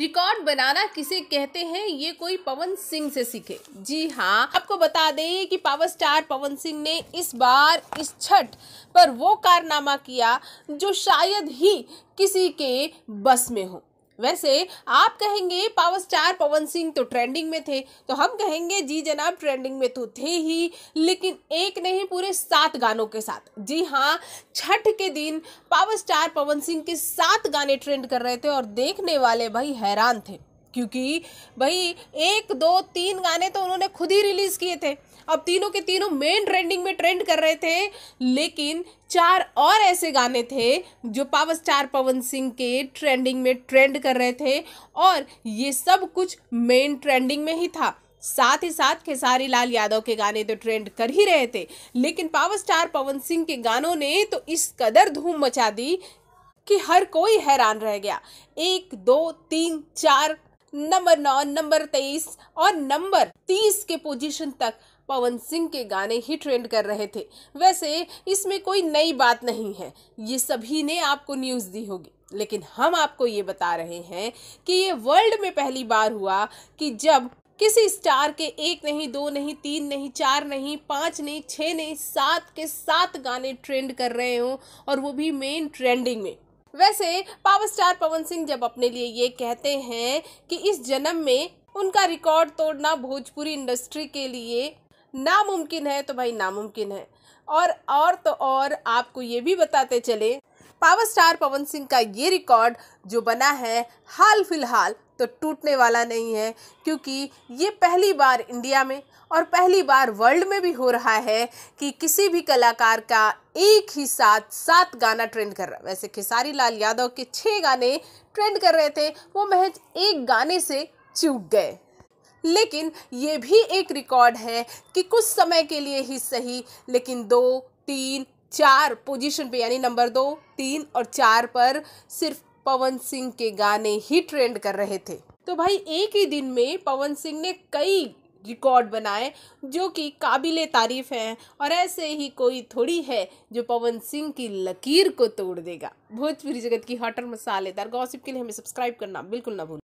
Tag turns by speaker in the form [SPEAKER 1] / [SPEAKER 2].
[SPEAKER 1] record बनाना किसे कहते हैं ये कोई पवन सिंह से सीखे जी हाँ आपको बता दें कि पावर स्टार पवन सिंह ने इस बार इस छठ पर वो कारनामा किया जो शायद ही किसी के बस में हो वैसे आप कहेंगे पावर स्टार पवन सिंह तो ट्रेंडिंग में थे तो हम कहेंगे जी जनाब ट्रेंडिंग में तो थे ही लेकिन एक नहीं पूरे सात गानों के साथ जी हाँ छठ के दिन पावर स्टार पवन सिंह के सात गाने ट्रेंड कर रहे थे और देखने वाले भाई हैरान थे क्योंकि भाई एक दो तीन गाने तो उन्होंने खुद ही रिलीज़ किए थे अब तीनों के तीनों मेन ट्रेंडिंग में ट्रेंड कर रहे थे लेकिन चार और ऐसे गाने थे जो पावर स्टार पवन सिंह के ट्रेंडिंग में ट्रेंड कर रहे थे और ये सब कुछ मेन ट्रेंडिंग में ही था साथ ही साथ खेसारी लाल यादव के गाने तो ट्रेंड कर ही रहे थे लेकिन पावर स्टार पवन सिंह के गानों ने तो इस कदर धूम मचा दी कि हर कोई हैरान रह गया एक दो तीन चार नंबर नौ नंबर तेईस और नंबर तीस के पोजीशन तक पवन सिंह के गाने ही ट्रेंड कर रहे थे वैसे इसमें कोई नई बात नहीं है ये सभी ने आपको न्यूज़ दी होगी लेकिन हम आपको ये बता रहे हैं कि ये वर्ल्ड में पहली बार हुआ कि जब किसी स्टार के एक नहीं दो नहीं तीन नहीं चार नहीं पांच नहीं छः नहीं सात के सात गाने ट्रेंड कर रहे हों और वो भी मेन ट्रेंडिंग में वैसे पावर स्टार पवन सिंह जब अपने लिए ये कहते हैं कि इस जन्म में उनका रिकॉर्ड तोड़ना भोजपुरी इंडस्ट्री के लिए नामुमकिन है तो भाई नामुमकिन है और और तो और आपको ये भी बताते चले पावर स्टार पवन सिंह का ये रिकॉर्ड जो बना है हाल फिलहाल तो टूटने वाला नहीं है क्योंकि ये पहली बार इंडिया में और पहली बार वर्ल्ड में भी हो रहा है कि किसी भी कलाकार का एक ही साथ सात गाना ट्रेंड कर रहा है वैसे खेसारी लाल यादव के छः गाने ट्रेंड कर रहे थे वो महज एक गाने से चूक गए लेकिन ये भी एक रिकॉर्ड है कि कुछ समय के लिए ही सही लेकिन दो तीन चार पोजीशन पे यानी नंबर दो तीन और चार पर सिर्फ पवन सिंह के गाने ही ट्रेंड कर रहे थे तो भाई एक ही दिन में पवन सिंह ने कई रिकॉर्ड बनाए जो कि काबिल तारीफ़ हैं और ऐसे ही कोई थोड़ी है जो पवन सिंह की लकीर को तोड़ देगा भोजपुरी जगत की हॉटर मसालेदार गॉसिप के लिए हमें सब्सक्राइब करना बिल्कुल ना भूलें